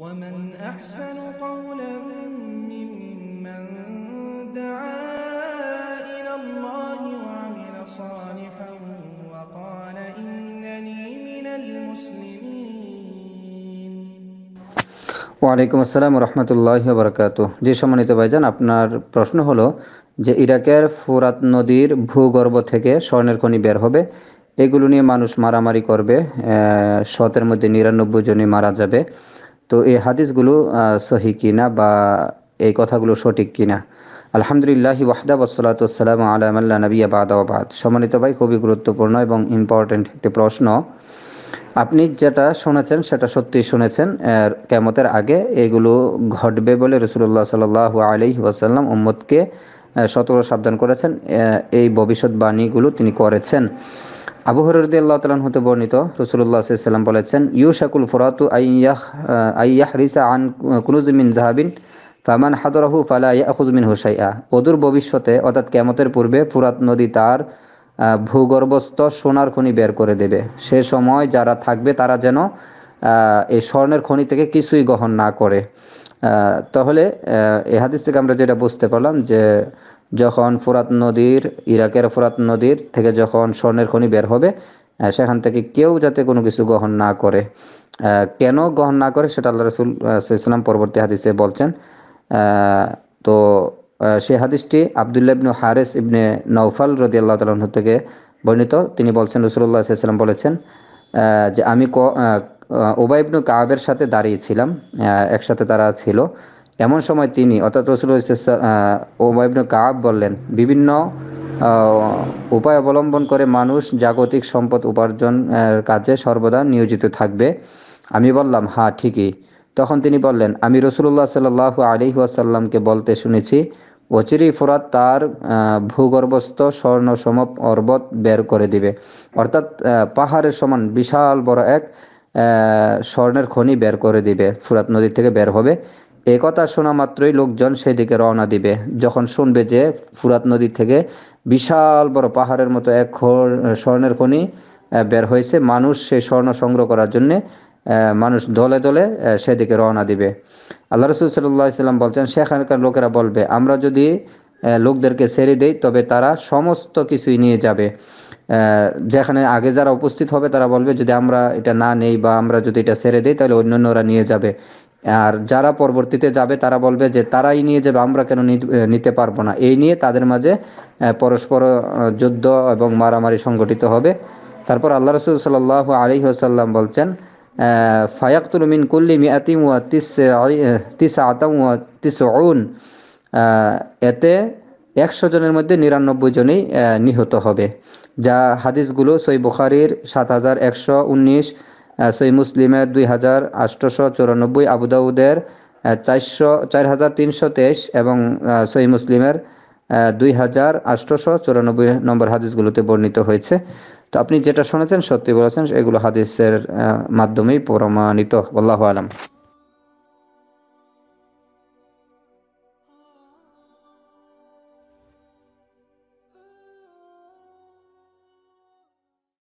ومن أحسن قولا ممن دعا إلى الله وعمل صالحا وقال إنني من المسلمين ওয়ালাইকুম আসসালাম রহমতুল্লাহ বরকাত যে সম্মানিত যান আপনার প্রশ্ন হলো যে ইরাকের ফুরাত নদীর ভূগর্ভ থেকে স্বর্ণের খনি বের হবে এগুলো নিয়ে মানুষ মারামারি করবে শতের মধ্যে নিরানব্বই জনই মারা যাবে তো এই হাদিসগুলো সহি কিনা বা এই কথাগুলো সঠিক কিনা আলহামদুলিল্লাহ ওয়াহদা ওসলাতাম আল্লাহ নবী আবাদ সম্মানিত ভাই খুবই গুরুত্বপূর্ণ এবং ইম্পর্টেন্ট একটি প্রশ্ন আপনি যেটা শুনেছেন সেটা সত্যি শুনেছেন কেমতের আগে এগুলো ঘটবে বলে রসুল্লাহ সাল আলহি ওয়াসাল্লাম উম্মদকে সতর্ক সাবধান করেছেন এই ভবিষ্যৎবাণীগুলো তিনি করেছেন আবু হরদি আল্লাহ হতে বর্ণিত রসুল্লাহ সাল্লাম বলেছেন শাকুল ফোরাতু আইয়াহ আইয়াহ রিসা আন কুনুজমিন জাহাবিন ফামান হাতরাহু ফালা ইয়াহুজমিন হুসাইয়া অদূর ভবিষ্যতে অর্থাৎ কেমতের পূর্বে ফুরাত নদী তার ভূগর্ভস্থ সোনার খনি বের করে দেবে সে সময় যারা থাকবে তারা যেন এই স্বর্ণের খনি থেকে কিছুই গ্রহণ না করে তাহলে এ হাদিস থেকে আমরা যেটা বুঝতে পারলাম যে যখন ফোরাত নদীর ইরাকের ফোরাত নদীর থেকে যখন স্বর্ণের খনি বের হবে সেখান থেকে কেউ যাতে কোনো কিছু গ্রহণ না করে কেন গ্রহণ না করে সেটা আল্লাহ রসুল ইসলাম পরবর্তী হাদিসে বলছেন তো সে হাদিসটি আবদুল্লা ইবনু হারেস ইবনে নৌফাল রদি আল্লাহ তালন থেকে বর্ণিত তিনি বলছেন রসুল্লাহ ইসলাম বলেছেন যে আমি ক ইবনু কাবের সাথে দাঁড়িয়েছিলাম একসাথে তারা ছিল এমন সময় তিনি অর্থাৎ রসুল ওবায়বনু কাব বললেন বিভিন্ন উপায় অবলম্বন করে মানুষ জাগতিক সম্পদ উপার্জন কাজে সর্বদা নিয়োজিত থাকবে আমি বললাম হ্যাঁ ঠিকই তখন তিনি বললেন আমি রসুল্লাহ সাল আলি ওয়াসাল্লামকে বলতে শুনেছি অচিরি ফোরাত তার ভূগর্ভস্থ স্বর্ণ সম পর্বত বের করে দিবে অর্থাৎ পাহাড়ের সমান বিশাল বড় এক স্বর্ণের খনি বের করে দিবে ফুরাত নদী থেকে বের হবে এ কথা শোনা মাত্রই লোকজন সেদিকে রওনা দিবে যখন শুনবে যে ফুরাত নদী থেকে বিশাল বড় পাহাড়ের মতো এক স্বর্ণের খনি বের হয়েছে মানুষ সেই স্বর্ণ সংগ্রহ করার জন্যে মানুষ দলে দলে সেদিকে রওনা দিবে আল্লাহ রসুল সাল্লাহ ইসলাম বলছেন সেখানকার লোকেরা বলবে আমরা যদি লোকদেরকে ছেড়ে দেই তবে তারা সমস্ত কিছুই নিয়ে যাবে যেখানে আগে যারা উপস্থিত হবে তারা বলবে যদি আমরা এটা না নেই বা আমরা যদি এটা ছেড়ে দিই তাহলে অন্যরা নিয়ে যাবে আর যারা পরবর্তীতে যাবে তারা বলবে যে তারাই নিয়ে যাবে আমরা কেন নিতে পারবো না এই নিয়ে তাদের মাঝে পরস্পর যুদ্ধ এবং মারামারি সংগঠিত হবে তারপর আল্লাহ রসুল সাল আলী আসাল্লাম বলছেন ফায়াকুল মিন কুল্লি মিয়াতিম ওয়া তিস তিস আতাম ওয়া তিস এতে একশো জনের মধ্যে নিরানব্বই জনেই নিহত হবে যা হাদিসগুলো সই বুখারির সাত হাজার একশো উনিশ সেই মুসলিমের দুই হাজার আটশোশো চুরানব্বই আবুদাউদের চারশো চার হাজার তিনশো তেইশ এবং সেই মুসলিমের দুই হাজার আটশোশো চুরানব্বই নম্বর হাদিসগুলোতে বর্ণিত হয়েছে তো আপনি যেটা শুনেছেন সত্যি বলেছেন এগুলো হাদিসের মাধ্যমেই প্রমাণিত আল্লাহ আলম